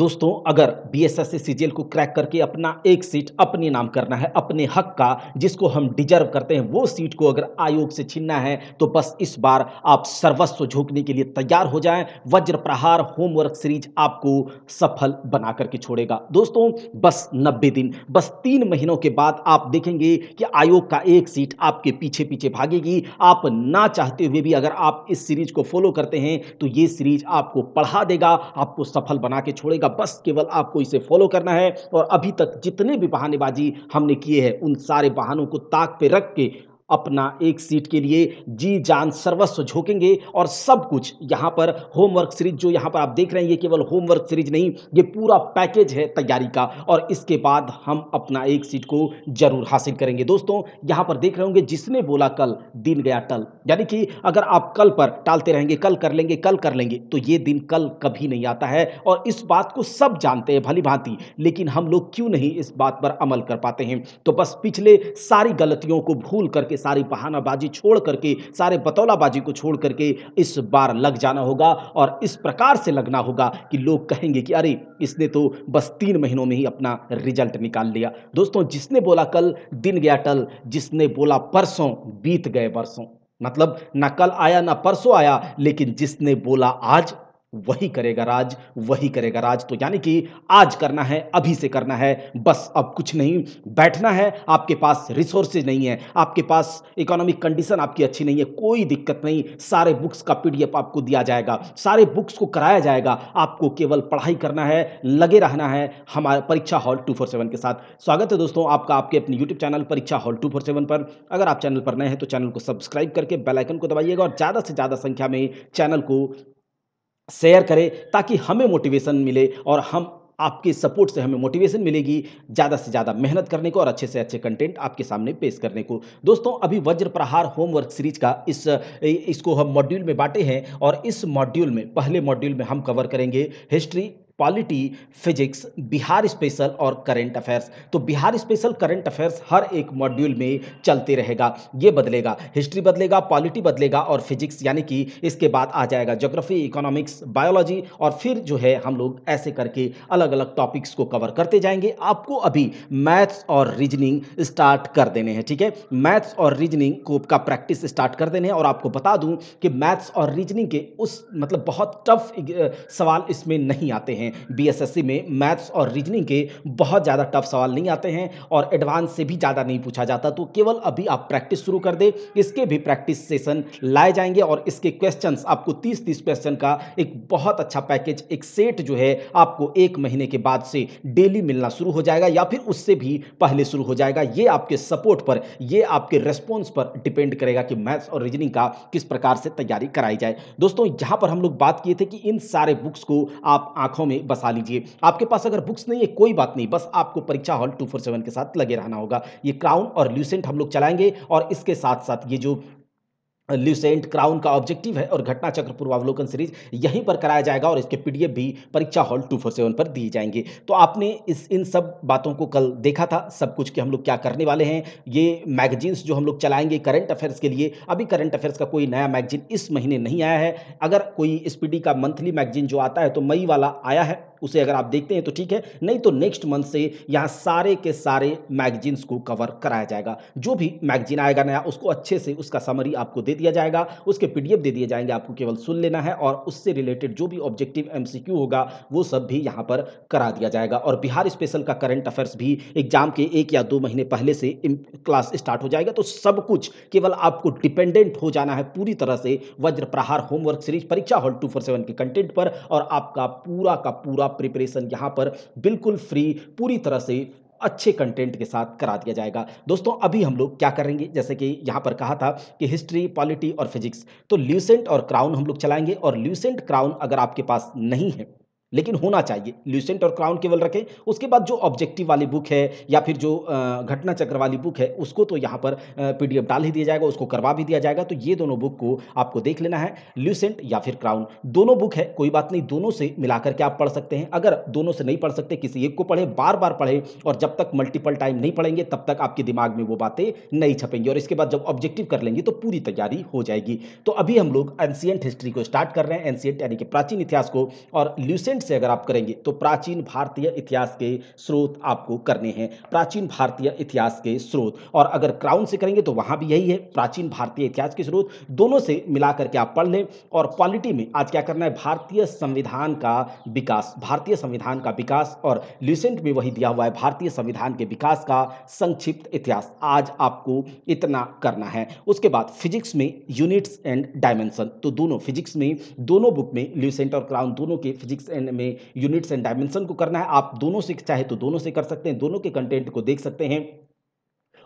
दोस्तों अगर B S S को क्रैक करके अपना एक सीट अपने नाम करना है अपने हक का जिसको हम डिजर्व करते हैं वो सीट को अगर आयोग से छीनना है तो बस इस बार आप सर्वस्व झोंकने के लिए तैयार हो जाएं वज्र प्रहार होमवर्क सीरीज आपको सफल बना करके छोड़ेगा दोस्तों बस नब्बे दिन बस तीन महीनों के बाद आप देखेंगे कि आयोग का एक सीट आपके पीछे पीछे भागेगी आप ना चाहते हुए भी अगर आप इस सीरीज को फॉलो करते हैं तो ये सीरीज आपको पढ़ा देगा आपको सफल बना के छोड़ेगा चलेगा बस केवल आपको इसे फॉलो करना है और अभी तक जितने भी बहानेबाजी हमने किए हैं उन सारे बहानों को ताक पे रख के अपना एक सीट के लिए जी जान सर्वस्व झोंकेंगे और सब कुछ यहाँ पर होमवर्क सीरीज जो यहाँ पर आप देख रहे हैं ये केवल होमवर्क सीरीज नहीं ये पूरा पैकेज है तैयारी का और इसके बाद हम अपना एक सीट को जरूर हासिल करेंगे दोस्तों यहाँ पर देख रहे होंगे जिसने बोला कल दिन गया टल यानी कि अगर आप कल पर टालते रहेंगे कल कर लेंगे कल कर लेंगे तो ये दिन कल कभी नहीं आता है और इस बात को सब जानते हैं भली भांति लेकिन हम लोग क्यों नहीं इस बात पर अमल कर पाते हैं तो बस पिछले सारी गलतियों को भूल करके सारी बहानाबाजी छोड़ करके सारे बतौलाबाजी को छोड़ करके इस बार लग जाना होगा और इस प्रकार से लगना होगा कि लोग कहेंगे कि अरे इसने तो बस तीन महीनों में ही अपना रिजल्ट निकाल लिया दोस्तों जिसने बोला कल दिन गया टल जिसने बोला परसों बीत गए परसों मतलब ना कल आया ना परसों आया लेकिन जिसने बोला आज वही करेगा राज वही करेगा राज तो यानी कि आज करना है अभी से करना है बस अब कुछ नहीं बैठना है आपके पास रिसोर्सेज नहीं है आपके पास इकोनॉमिक कंडीशन आपकी अच्छी नहीं है कोई दिक्कत नहीं सारे बुक्स का पीडीएफ आपको दिया जाएगा सारे बुक्स को कराया जाएगा आपको केवल पढ़ाई करना है लगे रहना है हमारे परीक्षा हॉल टू फोर सेवन के साथ स्वागत है दोस्तों आपका आपके अपने YouTube channel Pariksha hall two four seven पर अगर आप चैनल पर नए हैं तो चैनल को सब्सक्राइब करके बेलाइकन को दबाइएगा और ज़्यादा से ज़्यादा संख्या में चैनल को शेयर करें ताकि हमें मोटिवेशन मिले और हम आपके सपोर्ट से हमें मोटिवेशन मिलेगी ज़्यादा से ज़्यादा मेहनत करने को और अच्छे से अच्छे कंटेंट आपके सामने पेश करने को दोस्तों अभी वज्र प्रहार होमवर्क सीरीज का इस इसको हम मॉड्यूल में बांटे हैं और इस मॉड्यूल में पहले मॉड्यूल में हम कवर करेंगे history polity physics Bihar special और करेंट अफेयर्स तो बिहार स्पेशल करेंट अफेयर्स हर एक मॉड्यूल में चलते रहेगा ये बदलेगा हिस्ट्री बदलेगा पॉलिटी बदलेगा और फिजिक्स यानी कि इसके बाद आ जाएगा जोग्राफी इकोनॉमिक्स बायोलॉजी और फिर जो है हम लोग ऐसे करके अलग अलग टॉपिक्स को कवर करते जाएंगे आपको अभी मैथ्स और रीजनिंग स्टार्ट कर देने हैं ठीक है मैथ्स और रीजनिंग को का प्रैक्टिस स्टार्ट कर देने हैं और आपको बता दूं कि मैथ्स और रीजनिंग के उस मतलब बहुत टफ सवाल इसमें नहीं आते हैं हैं बीएसएससी में मैथ्स और रीजनिंग के बहुत ज़्यादा टफ सवाल नहीं आते हैं और एडवांस से भी ज़्यादा नहीं पूछा जाता तो केवल अभी आप प्रैक्टिस शुरू कर दें इसके भी प्रैक्टिस सेशन लाए जाएंगे और इसके क्वेश्चन आपको तीस तीस क्वेश्चन का एक बहुत अच्छा पैकेज एक सेट जो है आपको एक महीने के बाद से डेली मिलना शुरू हो जाएगा या फिर उससे भी पहले शुरू हो जाएगा ये आपके सपोर्ट पर ये आपके रेस्पॉन्स पर डिपेंड करेगा कि मैथ्स और रीजनिंग का किस प्रकार से तैयारी कराई जाए दोस्तों यहां पर हम लोग बात किए थे कि इन सारे बुक्स को आप आंखों में बसा लीजिए आपके पास अगर बुक्स नहीं है कोई बात नहीं बस आपको परीक्षा हॉल टू के साथ लगे रहना होगा ये क्राउन और ल्यूसेंट हम लोग चलाएंगे और इसके साथ साथ ये जो ल्यूसेंट क्राउन का ऑब्जेक्टिव है और घटना चक्र पूर्वावलोकन सीरीज यहीं पर कराया जाएगा और इसके पीडीएफ भी परीक्षा हॉल टू फोर सेवन पर दी जाएंगे तो आपने इस इन सब बातों को कल देखा था सब कुछ कि हम लोग क्या करने वाले हैं ये मैगजीन्स जो हम लोग चलाएंगे करंट अफेयर्स के लिए अभी करंट अफेयर्स का कोई नया मैगजीन इस महीने नहीं आया है अगर कोई एस का मंथली मैगजीन जो आता है तो मई वाला आया है उसे अगर आप देखते हैं तो ठीक है नहीं तो नेक्स्ट मंथ से यहाँ सारे के सारे मैगजीन्स को कवर कराया जाएगा जो भी मैगजीन आएगा नया उसको अच्छे से उसका समरी आपको दे दिया जाएगा उसके पी दे दिए जाएंगे आपको केवल सुन लेना है और उससे रिलेटेड जो भी ऑब्जेक्टिव एम होगा वो सब भी यहाँ पर करा दिया जाएगा और बिहार स्पेशल का करंट अफेयर्स भी एग्जाम के एक या दो महीने पहले से क्लास स्टार्ट हो जाएगा तो सब कुछ केवल आपको डिपेंडेंट हो जाना है पूरी तरह से Vajra Prahar homework series Pariksha hall two four seven के कंटेंट पर और आपका पूरा का पूरा प्रिपरेशन यहाँ पर बिल्कुल फ्री पूरी तरह से अच्छे कंटेंट के साथ करा दिया जाएगा दोस्तों अभी हम लोग क्या करेंगे जैसे कि यहाँ पर कहा था कि हिस्ट्री पॉलिटी और फिजिक्स तो ल्यूसेंट और क्राउन हम लोग चलाएंगे और ल्यूसेंट क्राउन अगर आपके पास नहीं है लेकिन होना चाहिए ल्यूसेंट और क्राउन केवल रखें उसके बाद जो ऑब्जेक्टिव वाली बुक है या फिर जो घटना चक्र वाली बुक है उसको तो यहाँ पर पीडीएफ डाल ही दिया जाएगा उसको करवा भी दिया जाएगा तो ये दोनों बुक को आपको देख लेना है ल्यूसेंट या फिर क्राउन दोनों बुक है कोई बात नहीं दोनों से मिला करके आप पढ़ सकते हैं अगर दोनों से नहीं पढ़ सकते किसी एक को पढ़े बार बार पढ़े और जब तक मल्टीपल टाइम नहीं पढ़ेंगे तब तक आपके दिमाग में वो बातें नहीं छपेंगी और इसके बाद जब ऑब्जेक्टिव कर लेंगे तो पूरी तैयारी हो जाएगी तो अभी हम लोग एनसियंट हिस्ट्री को स्टार्ट कर रहे हैं एनसियंट यानी कि प्राचीन इतिहास को और ल्यूसेंट ढंग से अगर आप करेंगे तो प्राचीन भारतीय इतिहास के स्रोत आपको करने हैं प्राचीन भारतीय इतिहास के स्रोत और अगर क्राउन से करेंगे तो वहाँ भी यही है प्राचीन भारतीय इतिहास के स्रोत दोनों से मिला करके आप पढ़ लें और पॉलिटी में आज क्या करना है भारतीय संविधान का विकास भारतीय संविधान का विकास और रिसेंट में वही दिया हुआ है भारतीय संविधान के विकास का संक्षिप्त इतिहास आज आपको इतना करना है उसके बाद फिजिक्स में यूनिट्स एंड डायमेंशन तो दोनों फिजिक्स में दोनों बुक में ल्यूसेंट और क्राउन दोनों के फिजिक्स एंड में यूनिट्स एंड डायमेंशन को करना है आप दोनों से चाहे तो दोनों से कर सकते हैं दोनों के कंटेंट को देख सकते हैं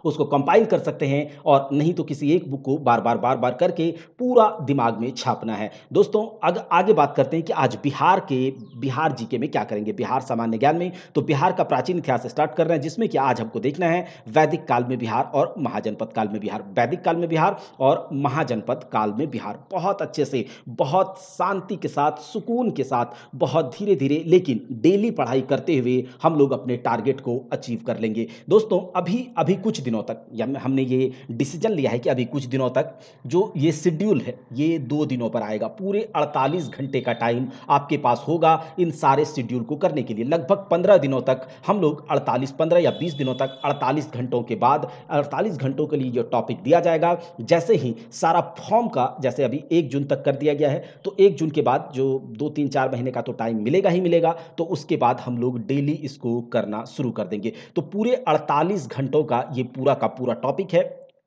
उसको कंपाइल कर सकते हैं और नहीं तो किसी एक बुक को बार बार बार बार करके पूरा दिमाग में छापना है दोस्तों अग, आगे बात करते हैं कि आज बिहार के बिहार जीके में क्या करेंगे बिहार सामान्य ज्ञान में तो बिहार का प्राचीन इतिहास स्टार्ट कर रहे हैं जिसमें कि आज हमको देखना है वैदिक काल में बिहार और महाजनपद काल में बिहार वैदिक काल में बिहार और महाजनपद काल में बिहार बहुत अच्छे से बहुत शांति के साथ सुकून के साथ बहुत धीरे धीरे लेकिन डेली पढ़ाई करते हुए हम लोग अपने टारगेट को अचीव कर लेंगे दोस्तों अभी अभी कुछ दिनों दिनों तक या हमने ये डिसीजन लिया है कि अभी कुछ दिनों तक जो ये शेड्यूल है ये दो दिनों पर आएगा पूरे 48 घंटे का टाइम आपके पास होगा इन सारे शेड्यूल को करने के लिए लगभग 15 दिनों तक हम लोग 48 15 या 20 दिनों तक 48 घंटों के बाद 48 घंटों के लिए जो टॉपिक दिया जाएगा जैसे ही सारा फॉर्म का जैसे अभी एक जून तक कर दिया गया है तो एक जून के बाद जो दो तीन चार महीने का तो टाइम मिलेगा ही मिलेगा तो उसके बाद हम लोग डेली इसको करना शुरू कर देंगे तो पूरे अड़तालीस घंटों का ये पूरा का पूरा टॉपिक है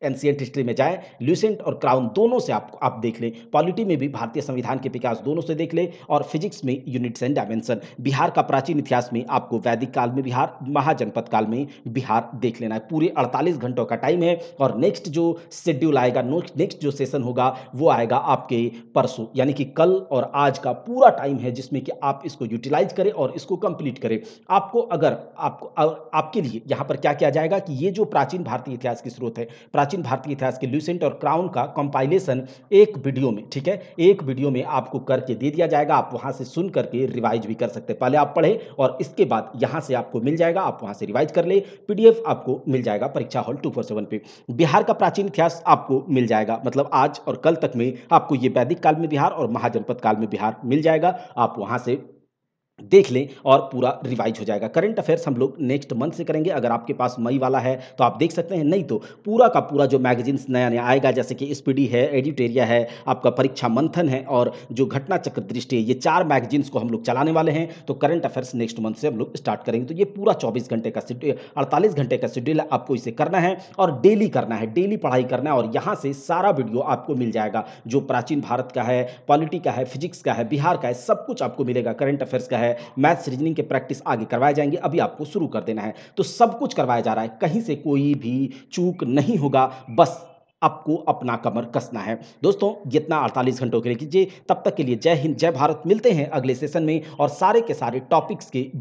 एनसीएंट हिस्ट्री में जाए ल्यूसेंट और क्राउन दोनों से आप आप देख लें पॉलिटी में भी भारतीय संविधान के विकास दोनों से देख लें और फिजिक्स में यूनिट्स एंड डायमेंशन बिहार का प्राचीन इतिहास में आपको वैदिक काल में बिहार महाजनपद काल में बिहार देख लेना है पूरे अड़तालीस घंटों का टाइम है और नेक्स्ट जो शेड्यूल आएगा नेक्स्ट जो सेशन होगा वो आएगा आपके परसों यानी कि कल और आज का पूरा टाइम है जिसमें कि आप इसको यूटिलाइज करें और इसको कंप्लीट करें आपको अगर आपको आपके लिए यहाँ पर क्या किया जाएगा कि ये जो प्राचीन भारतीय इतिहास के स्रोत है प्राचीन प्राचीन भारतीय इतिहास के ल्यूसेंट और क्राउन का कंपाइलेशन एक वीडियो में ठीक है एक वीडियो में आपको करके दे दिया जाएगा आप वहाँ से सुन करके रिवाइज भी कर सकते हैं पहले आप पढ़ें और इसके बाद यहाँ से आपको मिल जाएगा आप वहाँ से रिवाइज कर ले पी आपको मिल जाएगा परीक्षा हॉल टू पे बिहार का प्राचीन इतिहास आपको मिल जाएगा मतलब आज और कल तक में आपको ये वैदिक काल में बिहार और महाजनपद काल में बिहार मिल जाएगा आप वहाँ से देख लें और पूरा रिवाइज हो जाएगा करंट अफेयर्स हम लोग नेक्स्ट मंथ से करेंगे अगर आपके पास मई वाला है तो आप देख सकते हैं नहीं तो पूरा का पूरा जो मैगजीन्स नया नया आएगा जैसे कि स्पीडी है एडिटेरिया है आपका परीक्षा मंथन है और जो घटना चक्र दृष्टि ये चार मैगजीन्स को हम लोग चलाने वाले हैं तो करंट अफेयर्स नेक्स्ट मंथ से हम लोग स्टार्ट करेंगे तो ये पूरा चौबीस घंटे का अड़तालीस घंटे का शेड्यूल आपको इसे करना है और डेली करना है डेली पढ़ाई करना है और यहाँ से सारा वीडियो आपको मिल जाएगा जो प्राचीन भारत का है पॉलिटी का है फिजिक्स का है बिहार का है सब कुछ आपको मिलेगा करंट अफेयर्स का है है मैथ्स रीजनिंग के प्रैक्टिस आगे करवाए जाएंगे अभी आपको शुरू कर देना है तो सब कुछ करवाया जा रहा है कहीं से कोई भी चूक नहीं होगा बस आपको अपना कमर कसना है दोस्तों जितना 48 घंटों के लिए कीजिए तब तक के लिए जय हिंद जय भारत मिलते हैं अगले सेशन में और सारे के सारे टॉपिक्स के